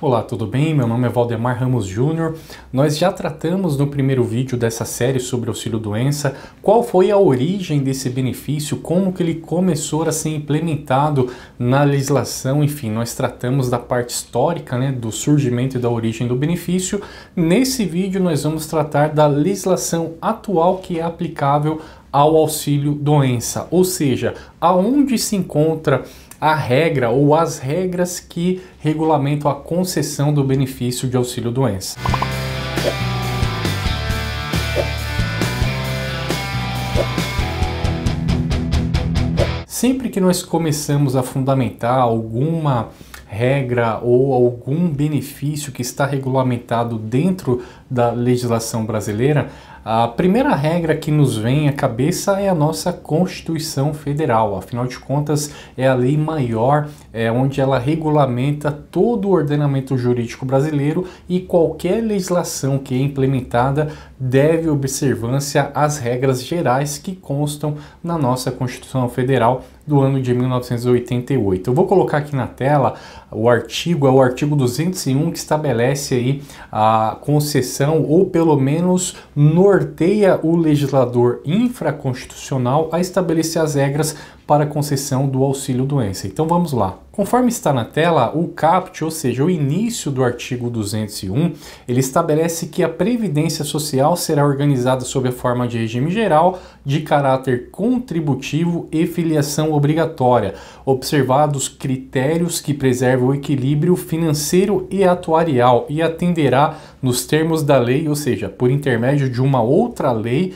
Olá, tudo bem? Meu nome é Valdemar Ramos Júnior. Nós já tratamos no primeiro vídeo dessa série sobre auxílio-doença qual foi a origem desse benefício, como que ele começou a ser implementado na legislação, enfim, nós tratamos da parte histórica, né, do surgimento e da origem do benefício. Nesse vídeo nós vamos tratar da legislação atual que é aplicável ao auxílio-doença, ou seja, aonde se encontra a regra ou as regras que regulamentam a concessão do benefício de auxílio-doença. Sempre que nós começamos a fundamentar alguma regra ou algum benefício que está regulamentado dentro da legislação brasileira, a primeira regra que nos vem à cabeça é a nossa Constituição Federal. Afinal de contas, é a lei maior, é onde ela regulamenta todo o ordenamento jurídico brasileiro e qualquer legislação que é implementada deve observância às regras gerais que constam na nossa Constituição Federal do ano de 1988. Eu vou colocar aqui na tela o artigo, é o artigo 201 que estabelece aí a concessão ou pelo menos norma norteia o legislador infraconstitucional a estabelecer as regras para a concessão do auxílio doença. Então vamos lá. Conforme está na tela, o CAPT, ou seja, o início do artigo 201, ele estabelece que a previdência social será organizada sob a forma de regime geral, de caráter contributivo e filiação obrigatória, observados critérios que preservam o equilíbrio financeiro e atuarial e atenderá nos termos da lei, ou seja, por intermédio de uma outra lei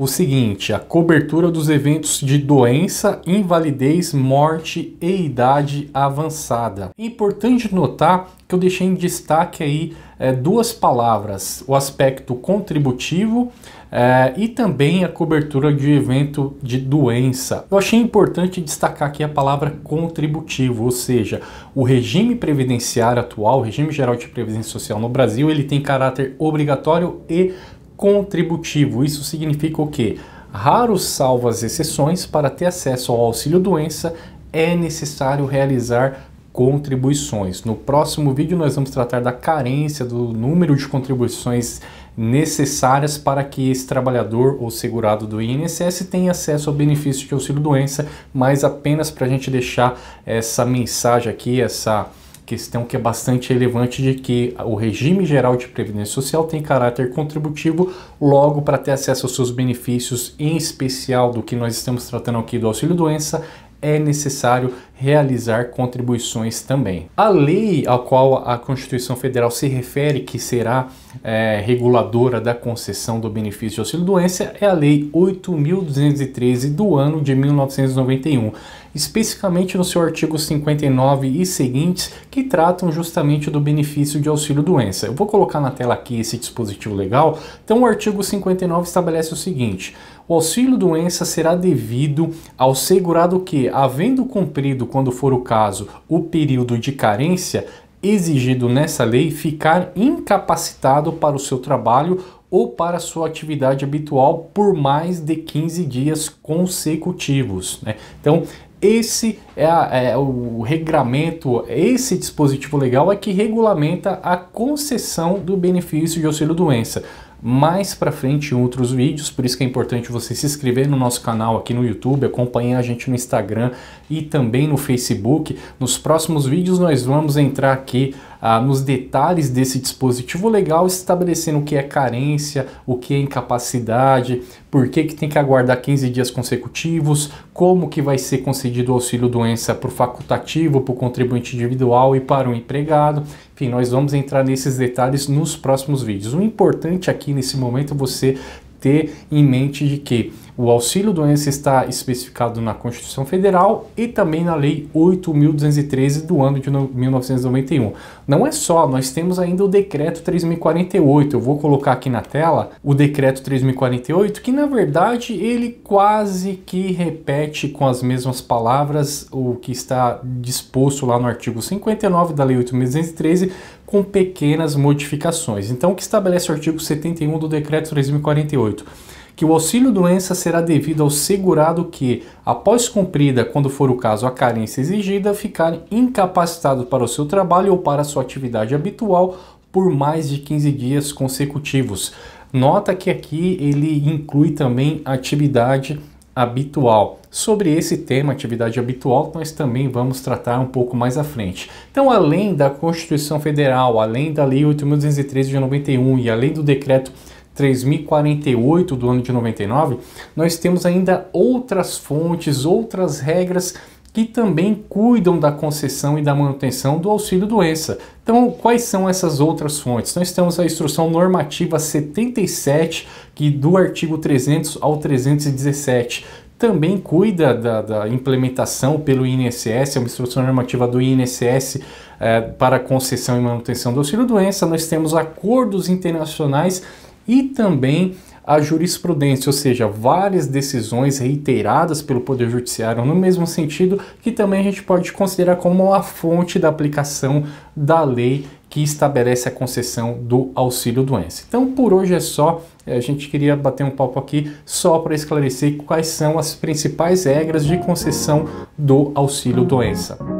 o seguinte: a cobertura dos eventos de doença, invalidez, morte e idade avançada. importante notar que eu deixei em destaque aí é, duas palavras: o aspecto contributivo é, e também a cobertura de evento de doença. Eu achei importante destacar aqui a palavra contributivo, ou seja, o regime previdenciário atual, o regime geral de previdência social no Brasil, ele tem caráter obrigatório e contributivo. Isso significa o quê? Raros salvo as exceções, para ter acesso ao auxílio-doença é necessário realizar contribuições. No próximo vídeo nós vamos tratar da carência do número de contribuições necessárias para que esse trabalhador ou segurado do INSS tenha acesso ao benefício de auxílio doença, mas apenas para a gente deixar essa mensagem aqui, essa questão que é bastante relevante de que o regime geral de previdência social tem caráter contributivo, logo para ter acesso aos seus benefícios, em especial do que nós estamos tratando aqui do auxílio doença, é necessário realizar contribuições também. A lei a qual a Constituição Federal se refere, que será é, reguladora da concessão do benefício de auxílio-doença é a Lei 8.213 do ano de 1991, especificamente no seu artigo 59 e seguintes, que tratam justamente do benefício de auxílio-doença. Eu vou colocar na tela aqui esse dispositivo legal. Então, o artigo 59 estabelece o seguinte: o auxílio-doença será devido ao segurado que, havendo cumprido, quando for o caso, o período de carência, exigido nessa lei ficar incapacitado para o seu trabalho ou para sua atividade habitual por mais de 15 dias consecutivos. Né? Então, esse é, a, é, o regramento, esse dispositivo legal é que regulamenta a concessão do benefício de auxílio-doença mais para frente em outros vídeos, por isso que é importante você se inscrever no nosso canal aqui no YouTube, acompanhar a gente no Instagram e também no Facebook. Nos próximos vídeos nós vamos entrar aqui ah, nos detalhes desse dispositivo legal, estabelecendo o que é carência, o que é incapacidade, por que, que tem que aguardar 15 dias consecutivos, como que vai ser concedido o auxílio doença para o facultativo, para o contribuinte individual e para o empregado. Enfim, nós vamos entrar nesses detalhes nos próximos vídeos. O importante aqui nesse momento é você ter em mente de que o auxílio doença está especificado na Constituição Federal e também na Lei 8.213 do ano de 1991. Não é só, nós temos ainda o Decreto 3048. Eu vou colocar aqui na tela o Decreto 3048, que na verdade ele quase que repete com as mesmas palavras o que está disposto lá no artigo 59 da Lei 8.213, com pequenas modificações. Então, o que estabelece o artigo 71 do Decreto 3048? que o auxílio doença será devido ao segurado que, após cumprida, quando for o caso, a carência exigida, ficar incapacitado para o seu trabalho ou para sua atividade habitual por mais de 15 dias consecutivos. Nota que aqui ele inclui também atividade habitual. Sobre esse tema, atividade habitual, nós também vamos tratar um pouco mais à frente. Então, além da Constituição Federal, além da Lei 8.213 de 91 e além do Decreto 3048 do ano de 99, nós temos ainda outras fontes, outras regras que também cuidam da concessão e da manutenção do auxílio doença. Então, quais são essas outras fontes? Nós temos a instrução normativa 77, que do artigo 300 ao 317 também cuida da, da implementação pelo INSS, é uma instrução normativa do INSS é, eh, para concessão e manutenção do auxílio doença. Nós temos acordos internacionais e também a jurisprudência, ou seja, várias decisões reiteradas pelo Poder Judiciário no mesmo sentido, que também a gente pode considerar como a fonte da aplicação da lei que estabelece a concessão do auxílio doença. Então, por hoje é só. A gente queria bater um papo aqui só para esclarecer quais são as principais regras de concessão do auxílio doença.